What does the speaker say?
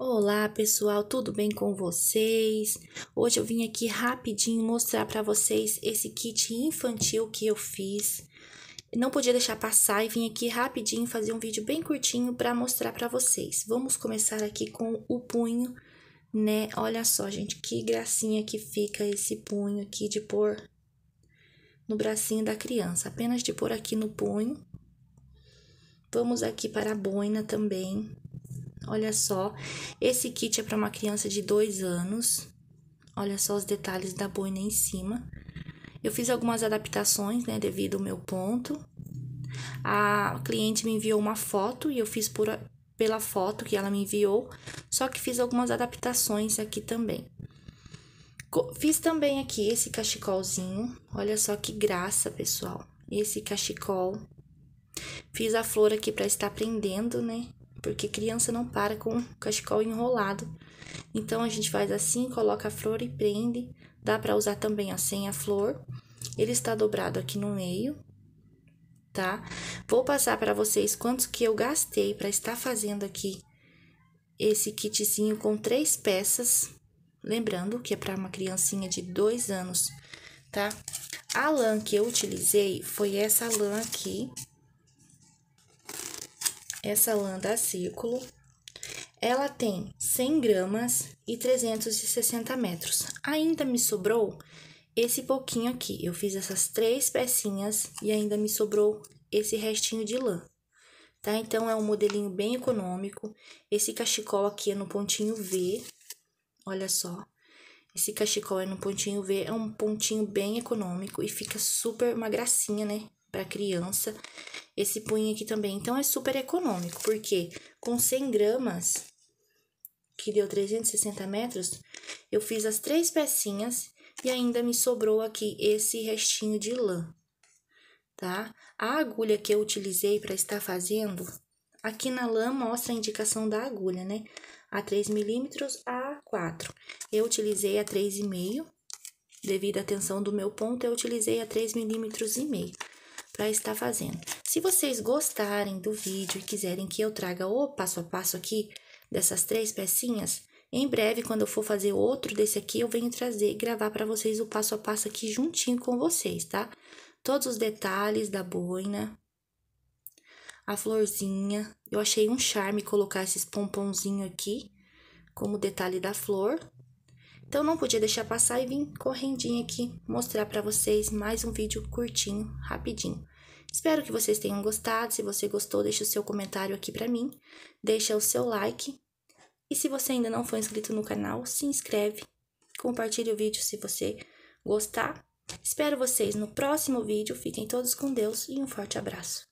Olá pessoal, tudo bem com vocês? Hoje eu vim aqui rapidinho mostrar para vocês esse kit infantil que eu fiz. Não podia deixar passar e vim aqui rapidinho fazer um vídeo bem curtinho para mostrar para vocês. Vamos começar aqui com o punho, né? Olha só, gente, que gracinha que fica esse punho aqui de pôr no bracinho da criança. Apenas de pôr aqui no punho. Vamos aqui para a boina também. Olha só, esse kit é para uma criança de 2 anos. Olha só os detalhes da boina em cima. Eu fiz algumas adaptações, né, devido ao meu ponto. A cliente me enviou uma foto e eu fiz por, pela foto que ela me enviou, só que fiz algumas adaptações aqui também. Fiz também aqui esse cachecolzinho. Olha só que graça, pessoal. Esse cachecol. Fiz a flor aqui para estar prendendo, né? porque criança não para com o cachecol enrolado. Então a gente faz assim, coloca a flor e prende. Dá para usar também assim, a a flor. Ele está dobrado aqui no meio, tá? Vou passar para vocês quantos que eu gastei para estar fazendo aqui esse kitzinho com três peças. Lembrando que é para uma criancinha de dois anos, tá? A lã que eu utilizei foi essa lã aqui, essa lã da Círculo, ela tem 100 gramas e 360 metros. Ainda me sobrou esse pouquinho aqui. Eu fiz essas três pecinhas e ainda me sobrou esse restinho de lã. Tá? Então, é um modelinho bem econômico. Esse cachecol aqui é no pontinho V. Olha só. Esse cachecol é no pontinho V. É um pontinho bem econômico e fica super uma gracinha, né? para criança esse punho aqui também. Então, é super econômico, porque com 100 gramas, que deu 360 metros, eu fiz as três pecinhas e ainda me sobrou aqui esse restinho de lã, tá? A agulha que eu utilizei para estar fazendo, aqui na lã mostra a indicação da agulha, né? A 3 milímetros, a 4. Eu utilizei a 3,5, devido à tensão do meu ponto, eu utilizei a 3 milímetros e meio para estar fazendo. Se vocês gostarem do vídeo e quiserem que eu traga o passo a passo aqui dessas três pecinhas, em breve, quando eu for fazer outro desse aqui, eu venho trazer e gravar para vocês o passo a passo aqui juntinho com vocês, tá? Todos os detalhes da boina, a florzinha. Eu achei um charme colocar esses pomponzinhos aqui como detalhe da flor. Então não podia deixar passar e vim correndinho aqui mostrar para vocês mais um vídeo curtinho, rapidinho. Espero que vocês tenham gostado. Se você gostou, deixa o seu comentário aqui para mim, deixa o seu like. E se você ainda não foi inscrito no canal, se inscreve, compartilhe o vídeo se você gostar. Espero vocês no próximo vídeo. Fiquem todos com Deus e um forte abraço.